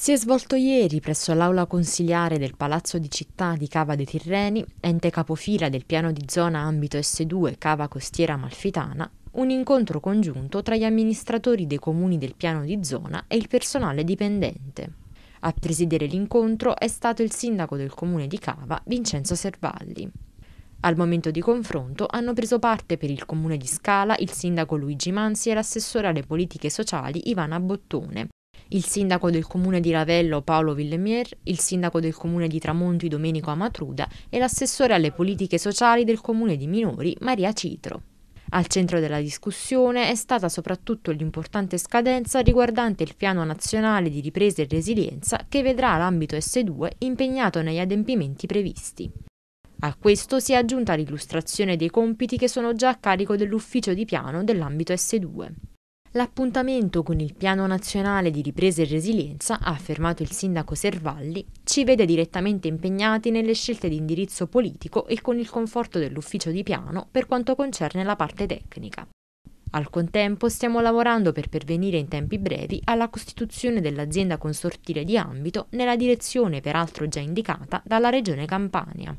Si è svolto ieri presso l'aula consiliare del Palazzo di Città di Cava dei Tirreni, ente capofila del piano di zona ambito S2 Cava Costiera Malfitana, un incontro congiunto tra gli amministratori dei comuni del piano di zona e il personale dipendente. A presidere l'incontro è stato il sindaco del comune di Cava, Vincenzo Servalli. Al momento di confronto hanno preso parte per il comune di Scala il sindaco Luigi Mansi e l'assessore alle politiche sociali Ivana Bottone, il sindaco del comune di Ravello Paolo Villemier, il sindaco del comune di Tramonti Domenico Amatruda e l'assessore alle politiche sociali del comune di Minori Maria Citro. Al centro della discussione è stata soprattutto l'importante scadenza riguardante il Piano Nazionale di Ripresa e Resilienza che vedrà l'ambito S2 impegnato negli adempimenti previsti. A questo si è aggiunta l'illustrazione dei compiti che sono già a carico dell'ufficio di piano dell'ambito S2. L'appuntamento con il Piano Nazionale di Ripresa e Resilienza, ha affermato il sindaco Servalli, ci vede direttamente impegnati nelle scelte di indirizzo politico e con il conforto dell'ufficio di piano per quanto concerne la parte tecnica. Al contempo stiamo lavorando per pervenire in tempi brevi alla costituzione dell'azienda consortile di ambito nella direzione peraltro già indicata dalla Regione Campania.